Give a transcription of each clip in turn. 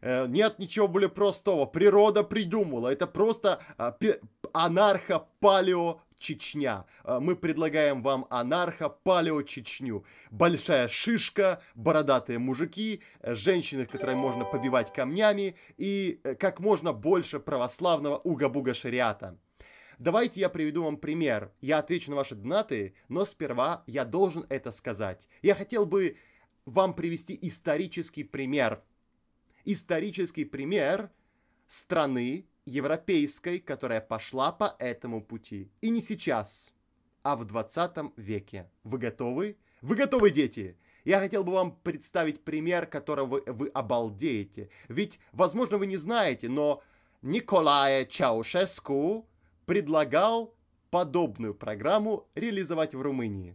Э, нет ничего более простого. Природа придумала. Это просто а, анархо-палео Чечня. Э, мы предлагаем вам анархо-палео-Чечню. Большая шишка, бородатые мужики, э, женщины, которые можно побивать камнями и как можно больше православного уга-буга шариата. Давайте я приведу вам пример. Я отвечу на ваши донаты, но сперва я должен это сказать. Я хотел бы вам привести исторический пример – исторический пример страны европейской, которая пошла по этому пути. И не сейчас, а в 20 веке. Вы готовы? Вы готовы, дети? Я хотел бы вам представить пример, которого вы, вы обалдеете. Ведь, возможно, вы не знаете, но Николая Чаушеску предлагал подобную программу реализовать в Румынии.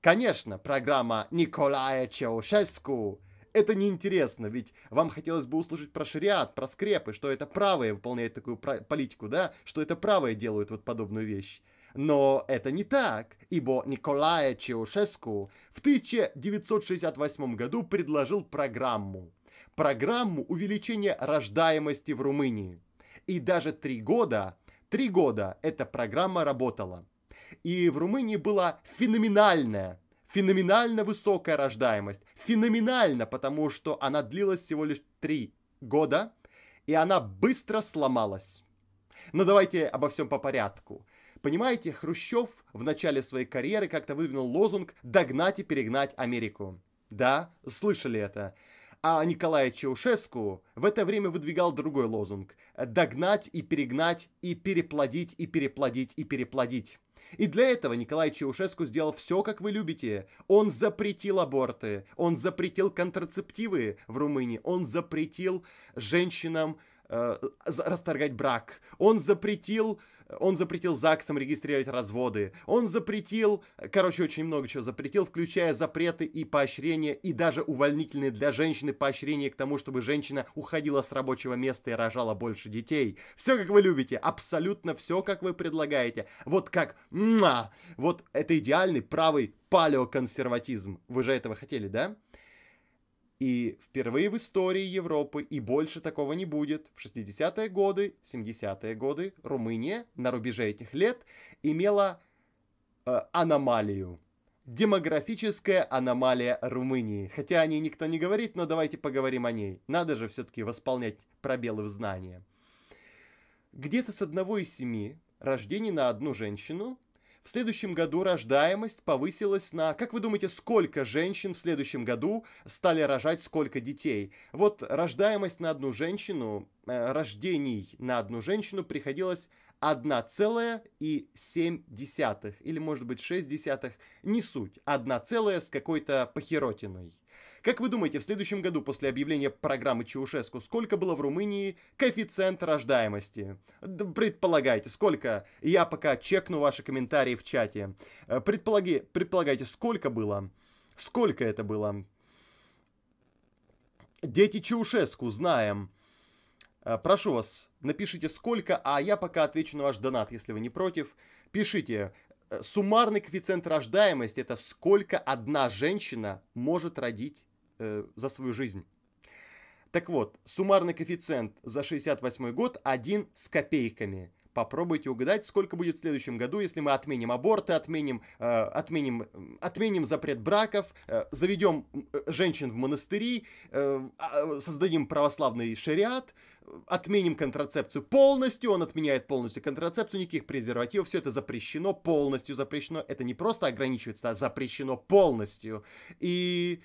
Конечно, программа Николая Чаушеску это неинтересно, ведь вам хотелось бы услышать про шариат, про скрепы, что это правые выполняют такую политику, да, что это правые делают вот подобную вещь. Но это не так, ибо Николая Чеушеску в 1968 году предложил программу. Программу увеличения рождаемости в Румынии. И даже три года, три года эта программа работала. И в Румынии была феноменальная феноменально высокая рождаемость. Феноменально, потому что она длилась всего лишь три года, и она быстро сломалась. Но давайте обо всем по порядку. Понимаете, Хрущев в начале своей карьеры как-то выдвинул лозунг «догнать и перегнать Америку». Да, слышали это. А Николай Чаушеску в это время выдвигал другой лозунг «догнать и перегнать и переплодить и переплодить и переплодить». И для этого Николай Чаушеску сделал все, как вы любите. Он запретил аборты, он запретил контрацептивы в Румынии, он запретил женщинам Э, расторгать брак, он запретил, он запретил ЗАГСам регистрировать разводы, он запретил, короче, очень много чего запретил, включая запреты и поощрения, и даже увольнительные для женщины поощрения к тому, чтобы женщина уходила с рабочего места и рожала больше детей. Все, как вы любите, абсолютно все, как вы предлагаете. Вот как, муа, вот это идеальный правый палеоконсерватизм. Вы же этого хотели, да? И впервые в истории Европы, и больше такого не будет, в 60-е годы, 70-е годы Румыния на рубеже этих лет имела э, аномалию. Демографическая аномалия Румынии. Хотя о ней никто не говорит, но давайте поговорим о ней. Надо же все-таки восполнять пробелы в знании. Где-то с одного из семи рождений на одну женщину в следующем году рождаемость повысилась на... Как вы думаете, сколько женщин в следующем году стали рожать сколько детей? Вот рождаемость на одну женщину, э, рождений на одну женщину приходилось 1,7 или может быть 6, не суть, 1 целое с какой-то похеротиной. Как вы думаете, в следующем году после объявления программы Чаушеску сколько было в Румынии коэффициент рождаемости? Предполагайте, сколько? Я пока чекну ваши комментарии в чате. Э, предполаги, предполагайте, сколько было? Сколько это было? Дети Чаушеску, знаем. Э, прошу вас, напишите сколько, а я пока отвечу на ваш донат, если вы не против. Пишите, э, суммарный коэффициент рождаемости это сколько одна женщина может родить э, за свою жизнь. Так вот, суммарный коэффициент за 68 год 1 с копейками. Попробуйте угадать, сколько будет в следующем году, если мы отменим аборты, отменим, э, отменим, отменим запрет браков, э, заведем э, женщин в монастыри, э, а, создадим православный шариат, отменим контрацепцию полностью, он отменяет полностью контрацепцию, никаких презервативов, все это запрещено, полностью запрещено. Это не просто ограничивается, а запрещено полностью. И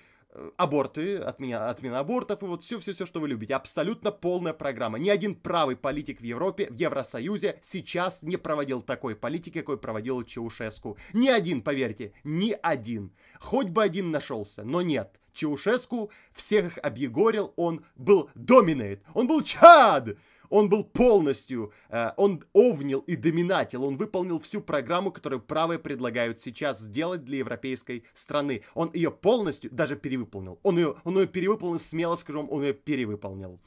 аборты, отмена, отмена абортов и вот все-все-все, что вы любите. Абсолютно полная программа. Ни один правый политик в Европе, в Евросоюзе сейчас не проводил такой политики, какой проводил Чаушеску. Ни один, поверьте, ни один. Хоть бы один нашелся, но нет. Чаушеску всех их объегорил, он был доминейт, он был чад! Он был полностью, э, он овнил и доминатил, он выполнил всю программу, которую правые предлагают сейчас сделать для европейской страны. Он ее полностью даже перевыполнил. Он ее, он ее перевыполнил, смело скажем, он ее перевыполнил.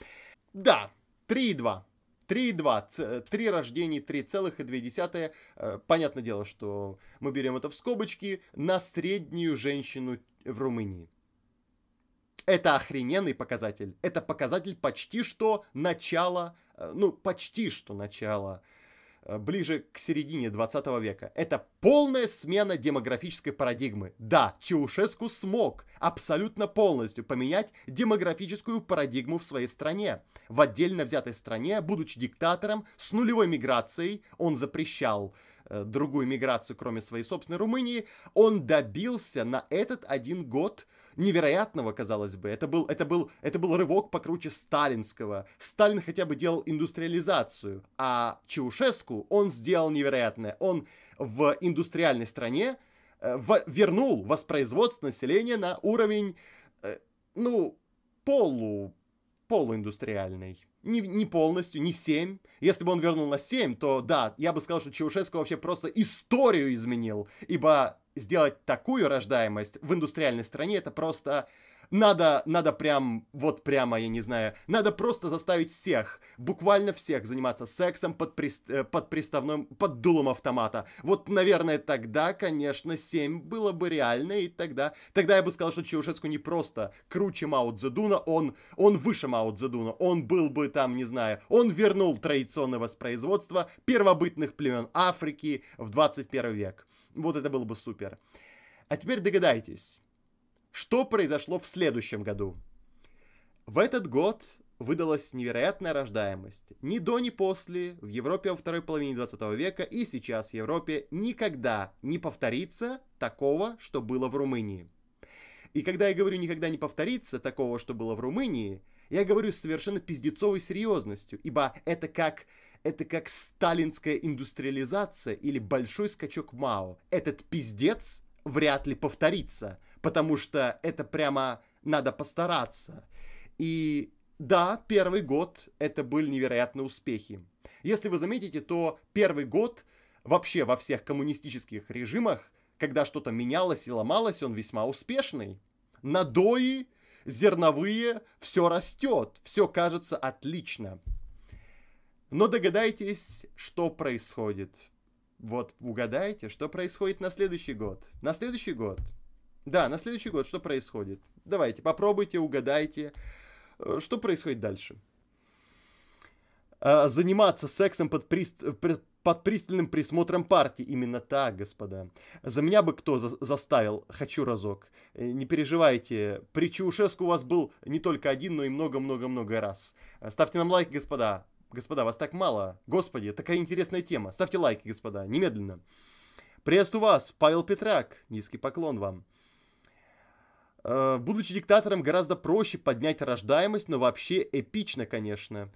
Да, 3,2. 3,2, 3 рождений, 3,2. Э, понятное дело, что мы берем это в скобочки на среднюю женщину в Румынии это охрененный показатель. Это показатель почти что начала, э, ну, почти что начала, э, ближе к середине 20 века. Это полная смена демографической парадигмы. Да, Чаушеску смог абсолютно полностью поменять демографическую парадигму в своей стране. В отдельно взятой стране, будучи диктатором, с нулевой миграцией, он запрещал э, другую миграцию, кроме своей собственной Румынии, он добился на этот один год – невероятного, казалось бы. Это был, это был, это был рывок покруче сталинского. Сталин хотя бы делал индустриализацию, а Чаушеску он сделал невероятное. Он в индустриальной стране э, в, вернул воспроизводство населения на уровень, э, ну, полу, полуиндустриальный не, не полностью, не 7. Если бы он вернул на 7, то да, я бы сказал, что Чаушеску вообще просто историю изменил, ибо сделать такую рождаемость в индустриальной стране это просто надо, надо прям, вот прямо, я не знаю, надо просто заставить всех, буквально всех заниматься сексом под, при, э, под приставным, под дулом автомата. Вот, наверное, тогда, конечно, 7 было бы реально, и тогда, тогда я бы сказал, что Чаушеску не просто круче Мао Цзэдуна, он, он выше Мао Цзэдуна, он был бы там, не знаю, он вернул традиционное воспроизводство первобытных племен Африки в 21 век. Вот это было бы супер. А теперь догадайтесь, что произошло в следующем году? В этот год выдалась невероятная рождаемость. Ни до, ни после, в Европе во второй половине 20 века и сейчас в Европе никогда не повторится такого, что было в Румынии. И когда я говорю «никогда не повторится такого, что было в Румынии», я говорю с совершенно пиздецовой серьезностью, ибо это как, это как сталинская индустриализация или большой скачок Мао. Этот пиздец вряд ли повторится, потому что это прямо надо постараться. И да, первый год это были невероятные успехи. Если вы заметите, то первый год вообще во всех коммунистических режимах, когда что-то менялось и ломалось, он весьма успешный. Надои, зерновые, все растет, все кажется отлично. Но догадайтесь, что происходит. Вот угадайте, что происходит на следующий год. На следующий год. Да, на следующий год что происходит? Давайте, попробуйте, угадайте, э, что происходит дальше. А, заниматься сексом под, прист... под пристальным присмотром партии. Именно так, господа. За меня бы кто за... заставил? Хочу разок. Э, не переживайте. При Чаушеску у вас был не только один, но и много-много-много раз. Э, ставьте нам лайк, господа. Господа, вас так мало. Господи, такая интересная тема. Ставьте лайки, господа, немедленно. Приветствую вас, Павел Петрак. Низкий поклон вам. Э, будучи диктатором, гораздо проще поднять рождаемость, но вообще эпично, конечно.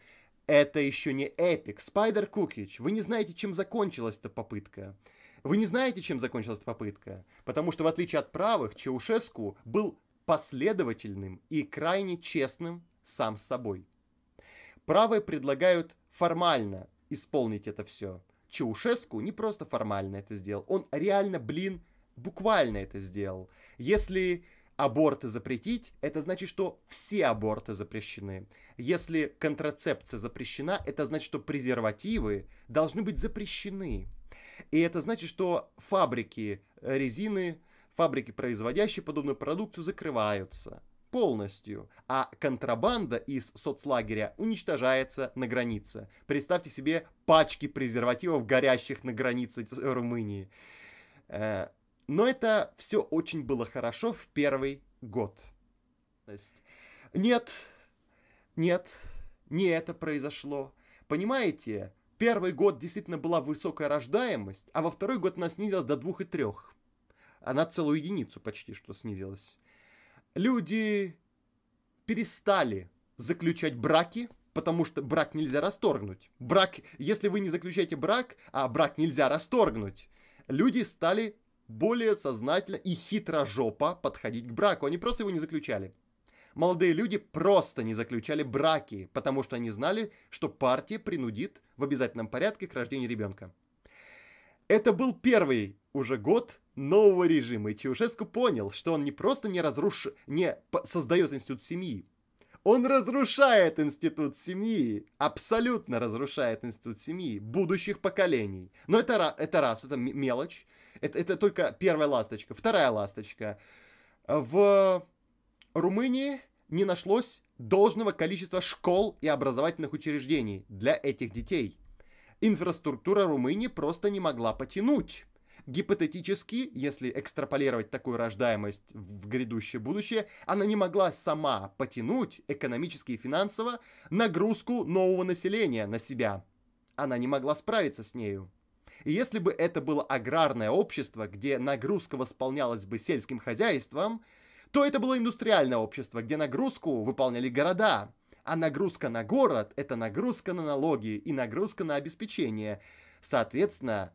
Это еще не эпик. Спайдер Кукич, вы не знаете, чем закончилась эта попытка. Вы не знаете, чем закончилась эта попытка. Потому что, в отличие от правых, Чаушеску был последовательным и крайне честным сам с собой. Правые предлагают формально исполнить это все. Чаушеску не просто формально это сделал, он реально, блин, буквально это сделал. Если аборты запретить, это значит, что все аборты запрещены. Если контрацепция запрещена, это значит, что презервативы должны быть запрещены. И это значит, что фабрики э, резины, фабрики, производящие подобную продукцию, закрываются полностью, а контрабанда из соцлагеря уничтожается на границе. Представьте себе пачки презервативов, горящих на границе э, Румынии. Э, но это все очень было хорошо в первый год. То есть, нет, нет, не это произошло. Понимаете, первый год действительно была высокая рождаемость, а во второй год она снизилась до двух и трех. Она целую единицу почти что снизилась люди перестали заключать браки, потому что брак нельзя расторгнуть. Брак, если вы не заключаете брак, а брак нельзя расторгнуть, люди стали более сознательно и хитрожопо подходить к браку. Они просто его не заключали. Молодые люди просто не заключали браки, потому что они знали, что партия принудит в обязательном порядке к рождению ребенка. Это был первый уже год нового режима, и Чаушеску понял, что он не просто не, разруш... не создает институт семьи, он разрушает институт семьи, абсолютно разрушает институт семьи будущих поколений. Но это, это раз, это мелочь, это, это только первая ласточка. Вторая ласточка. В Румынии не нашлось должного количества школ и образовательных учреждений для этих детей – инфраструктура Румынии просто не могла потянуть. Гипотетически, если экстраполировать такую рождаемость в грядущее будущее, она не могла сама потянуть экономически и финансово нагрузку нового населения на себя. Она не могла справиться с нею. И если бы это было аграрное общество, где нагрузка восполнялась бы сельским хозяйством, то это было индустриальное общество, где нагрузку выполняли города, а нагрузка на город – это нагрузка на налоги и нагрузка на обеспечение. Соответственно,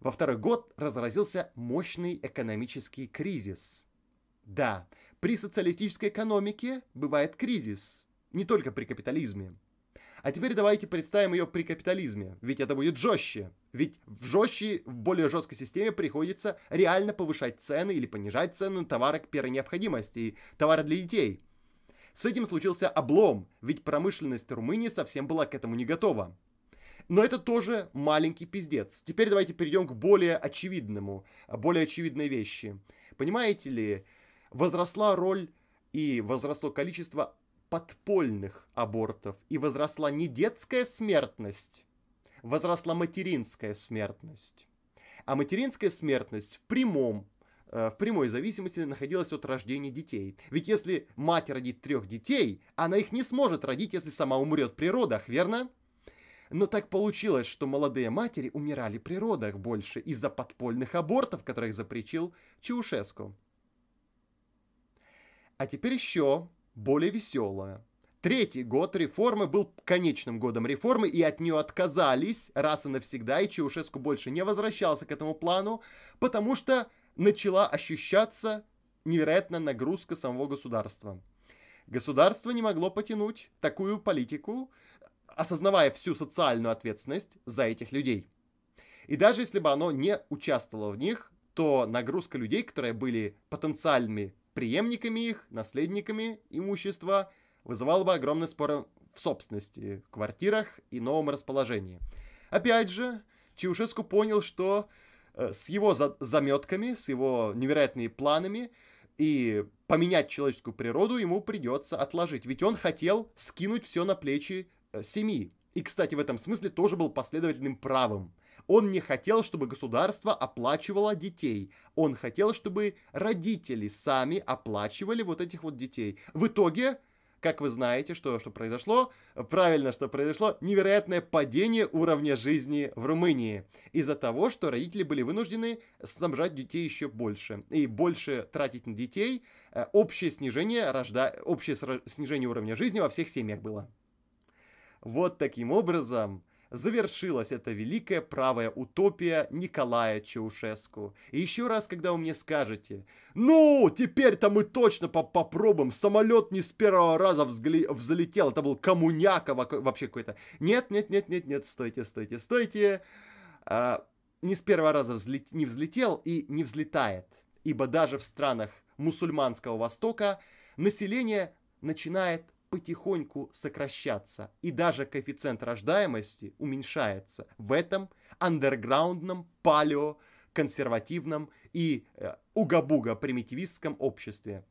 во второй год разразился мощный экономический кризис. Да, при социалистической экономике бывает кризис, не только при капитализме. А теперь давайте представим ее при капитализме, ведь это будет жестче. Ведь в жестче, в более жесткой системе приходится реально повышать цены или понижать цены на товары к первой необходимости и товары для детей – с этим случился облом, ведь промышленность Румынии совсем была к этому не готова. Но это тоже маленький пиздец. Теперь давайте перейдем к более очевидному, более очевидной вещи. Понимаете ли, возросла роль и возросло количество подпольных абортов, и возросла не детская смертность, возросла материнская смертность. А материнская смертность в прямом Э, в прямой зависимости находилась от рождения детей. Ведь если мать родит трех детей, она их не сможет родить, если сама умрет при родах, верно? Но так получилось, что молодые матери умирали при родах больше из-за подпольных абортов, которых запречил Чаушеску. А теперь еще более веселое. Третий год реформы был конечным годом реформы, и от нее отказались раз и навсегда, и Чаушеску больше не возвращался к этому плану, потому что начала ощущаться невероятная нагрузка самого государства. Государство не могло потянуть такую политику, осознавая всю социальную ответственность за этих людей. И даже если бы оно не участвовало в них, то нагрузка людей, которые были потенциальными преемниками их, наследниками имущества, вызывала бы огромные споры в собственности, в квартирах и новом расположении. Опять же, Чаушеску понял, что Э, с его за- заметками, с его невероятными планами и поменять человеческую природу ему придется отложить. Ведь он хотел скинуть все на плечи э, семьи. И, кстати, в этом смысле тоже был последовательным правым. Он не хотел, чтобы государство оплачивало детей. Он хотел, чтобы родители сами оплачивали вот этих вот детей. В итоге как вы знаете, что, что произошло? Правильно, что произошло невероятное падение уровня жизни в Румынии из-за того, что родители были вынуждены снабжать детей еще больше и больше тратить на детей. Э, общее снижение, рожда... общее снижение уровня жизни во всех семьях было. Вот таким образом завершилась эта великая правая утопия Николая Чаушеску. И еще раз, когда вы мне скажете, ну, теперь-то мы точно по попробуем, самолет не с первого раза взгли- взлетел, это был коммуняка вообще какой-то. Нет, нет, нет, нет, нет, стойте, стойте, стойте. А, не с первого раза взлет- не взлетел и не взлетает, ибо даже в странах мусульманского Востока население начинает потихоньку сокращаться, и даже коэффициент рождаемости уменьшается в этом андерграундном палео консервативном и э, угабуга примитивистском обществе.